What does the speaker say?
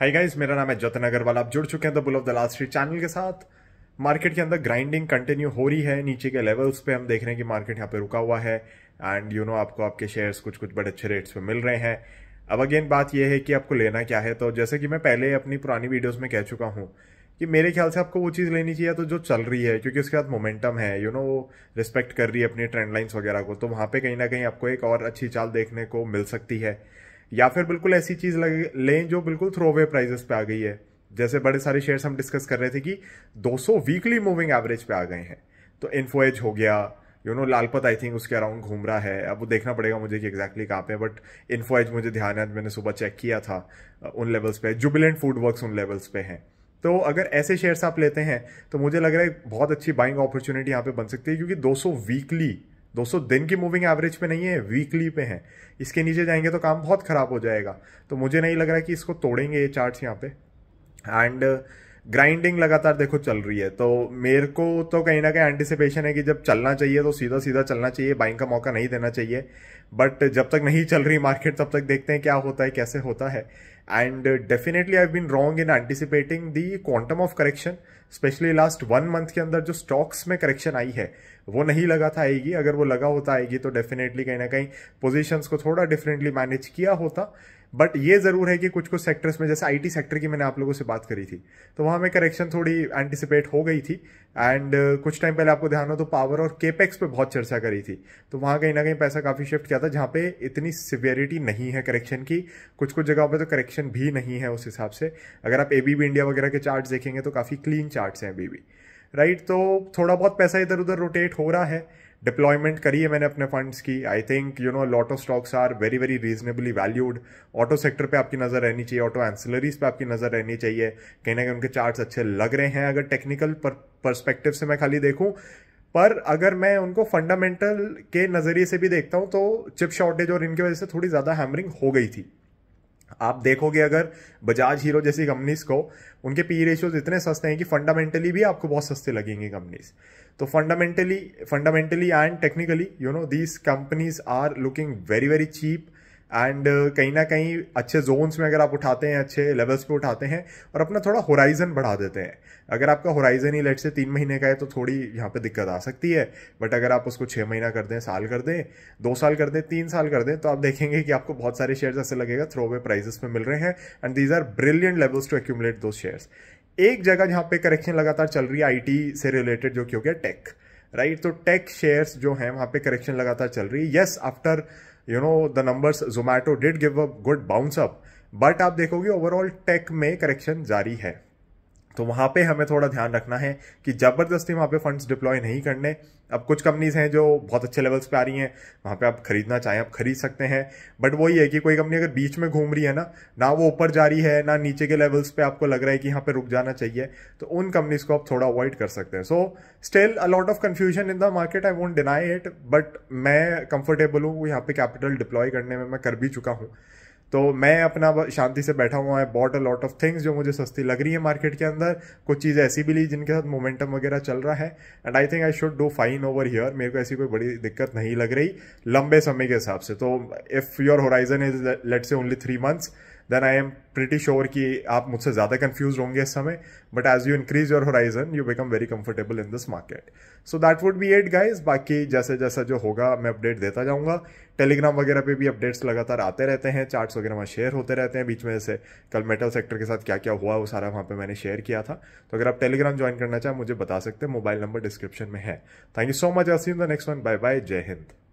Hi guys मेरा नाम है जतन अग्रवाल आप जुड़ चुके हैं the bull of the last street channel के साथ मार्केट के अंदर ग्राइंडिंग कंटिन्यू हो रही है नीचे के लेवल्स पे हम देख रहे हैं कि मार्केट यहाँ पे रुका हुआ है एंड यू नो आपको आपके शेयर्स कुछ कुछ बड़े अच्छे रेट्स पे मिल रहे हैं अब अगेन बात यह है कि आपको लेना क्या है तो जैसे कि मैं पहले अपनी पुरानी वीडियोज में कह चुका हूँ कि मेरे ख्याल से आपको वो चीज़ लेनी चाहिए तो जो चल रही है क्योंकि उसके बाद मोमेंटम है यू नो वो रिस्पेक्ट कर रही है अपनी ट्रेंड लाइन्स वगैरह को तो वहाँ पे कहीं ना कहीं आपको एक और अच्छी चाल देखने को मिल सकती है या फिर बिल्कुल ऐसी चीज़ लें जो बिल्कुल थ्रो अवे प्राइजेस पे आ गई है जैसे बड़े सारे शेयर्स हम डिस्कस कर रहे थे कि 200 वीकली मूविंग एवरेज पे आ गए हैं तो इन्फोएज हो गया यू नो लालपत आई थिंक उसके अराउंड घूम रहा है अब वो देखना पड़ेगा मुझे कि एग्जैक्टली कहाँ पे बट इन्फोएज मुझे ध्यान है मैंने सुबह चेक किया था उन लेवल्स पे जुबिलेंट फूड वर्क उन लेवल्स पे हैं तो अगर ऐसे शेयर्स आप लेते हैं तो मुझे लग रहा है बहुत अच्छी बाइंग अपॉर्चुनिटी यहाँ पे बन सकती है क्योंकि 200 वीकली 200 दिन की मूविंग एवरेज पे नहीं है वीकली पे है इसके नीचे जाएंगे तो काम बहुत ख़राब हो जाएगा तो मुझे नहीं लग रहा है कि इसको तोड़ेंगे ये चार्ट्स यहाँ पे एंड ग्राइंडिंग लगातार देखो चल रही है तो मेरे को तो कहीं ना कहीं एंटिसिपेशन है कि जब चलना चाहिए तो सीधा सीधा चलना चाहिए बाइंग का मौका नहीं देना चाहिए बट जब तक नहीं चल रही मार्केट तब तक देखते हैं क्या होता है कैसे होता है and definitely I been wrong in anticipating the quantum of correction specially last one month के अंदर जो स्टॉक्स में करेक्शन आई है वो नहीं लगा था आएगी अगर वो लगा होता आएगी तो डेफिनेटली कहीं ना कहीं पोजिशंस को थोड़ा डिफरेंटली मैनेज किया होता बट ये ज़रूर है कि कुछ कुछ सेक्टर्स में जैसे आईटी सेक्टर की मैंने आप लोगों से बात करी थी तो वहाँ में करेक्शन थोड़ी एंटिसिपेट हो गई थी एंड uh, कुछ टाइम पहले आपको ध्यान हो तो पावर और केपेक्स पे बहुत चर्चा करी थी तो वहाँ कहीं ना कहीं पैसा काफ़ी शिफ्ट किया था जहाँ पे इतनी सिवियरिटी नहीं है करेक्शन की कुछ कुछ जगहों पर तो करेक्शन भी नहीं है उस हिसाब से अगर आप ए इंडिया वगैरह के चार्ट्स देखेंगे तो काफ़ी क्लीन चार्ट हैं अभी भी राइट तो थोड़ा बहुत पैसा इधर उधर रोटेट हो रहा है डिप्लॉयमेंट करी है मैंने अपने फंड्स की I think you know lot of stocks are very very reasonably valued auto sector पे आपकी नज़र रहनी चाहिए ऑटो एंसिलरीज पे आपकी नज़र रहनी चाहिए कहीं ना कहीं उनके चार्ट्स अच्छे लग रहे हैं अगर टेक्निकल परस्पेक्टिव से मैं खाली देखूँ पर अगर मैं उनको फंडामेंटल के नज़रिए से भी देखता हूँ तो चिप शॉर्टेज और इनकी वजह से थोड़ी ज़्यादा हैमरिंग हो गई थी आप देखोगे अगर बजाज हीरो जैसी कंपनीज को उनके पी रेशियोज e इतने सस्ते हैं कि फंडामेंटली भी आपको बहुत सस्ते लगेंगे कंपनीज तो fundamentally fundamentally and technically you know these companies are looking very very cheap and uh, कहीं ना कहीं अच्छे जोन्स में अगर आप उठाते हैं अच्छे लेवल्स पे उठाते हैं और अपना थोड़ा होराइजन बढ़ा देते हैं अगर आपका होराइजन ही लेट से तीन महीने का है तो थोड़ी यहाँ पे दिक्कत आ सकती है बट अगर आप उसको छः महीना कर दें साल कर दें दो साल कर दें तीन साल कर दें तो आप देखेंगे कि आपको बहुत सारे शेयर्स ऐसे लगेगा थ्रो वे प्राइजेस में मिल रहे हैं and these are brilliant levels to accumulate दो शेयर्स एक जगह जहाँ पे करेक्शन लगातार चल रही है आई से रिलेटेड जो कि हो गया टेक राइट right? तो टेक शेयर्स जो हैं वहाँ पे करेक्शन लगातार चल रही है yes after you know the numbers Zomato did give a good bounce up but आप देखोगे ओवरऑल टेक में करेक्शन जारी है तो वहाँ पे हमें थोड़ा ध्यान रखना है कि ज़बरदस्ती वहाँ पे फंड्स डिप्लॉय नहीं करने अब कुछ कंपनीज हैं जो बहुत अच्छे लेवल्स पे आ रही हैं वहाँ पे आप खरीदना चाहें आप खरीद सकते हैं बट वही है कि कोई कंपनी अगर बीच में घूम रही है ना ना वो ऊपर जा रही है ना नीचे के लेवल्स पे आपको लग रहा है कि यहाँ पर रुक जाना चाहिए तो उन कंपनीज को आप थोड़ा अवॉइड कर सकते हैं so still a lot of confusion in the market I won't deny it but मैं कंफर्टेबल हूँ यहाँ पे कैपिटल डिप्लॉय करने में मैं कर भी चुका हूँ तो मैं अपना शांति से बैठा हुआ है bought a lot of things जो मुझे सस्ती लग रही है मार्केट के अंदर कुछ चीज़ ऐसी भी ली जिनके साथ मोमेंटम वगैरह चल रहा है and I think I should do fine over here मेरे को ऐसी कोई बड़ी दिक्कत नहीं लग रही लंबे समय के हिसाब से तो if your horizon is let's say only three months then I am pretty sure कि आप मुझसे ज़्यादा कन्फ्यूज होंगे इस समय but as you increase your horizon you become very comfortable in this market so that would be it guys बाकी जैसे जैसा जो होगा मैं अपडेट देता जाऊँगा टेलीग्राम वगैरह पे भी अपडेट्स लगातार आते रहते हैं चार्ट्स वगैरह वहाँ शेयर होते रहते हैं बीच में जैसे कल मेटल सेक्टर के साथ क्या क्या हुआ वो सारा वहाँ पे मैंने शेयर किया था तो अगर आप टेलीग्राम ज्वाइन करना चाहें मुझे बता सकते हैं मोबाइल नंबर डिस्क्रिप्शन में है thank you so much Aseem the next one bye bye Jai Hind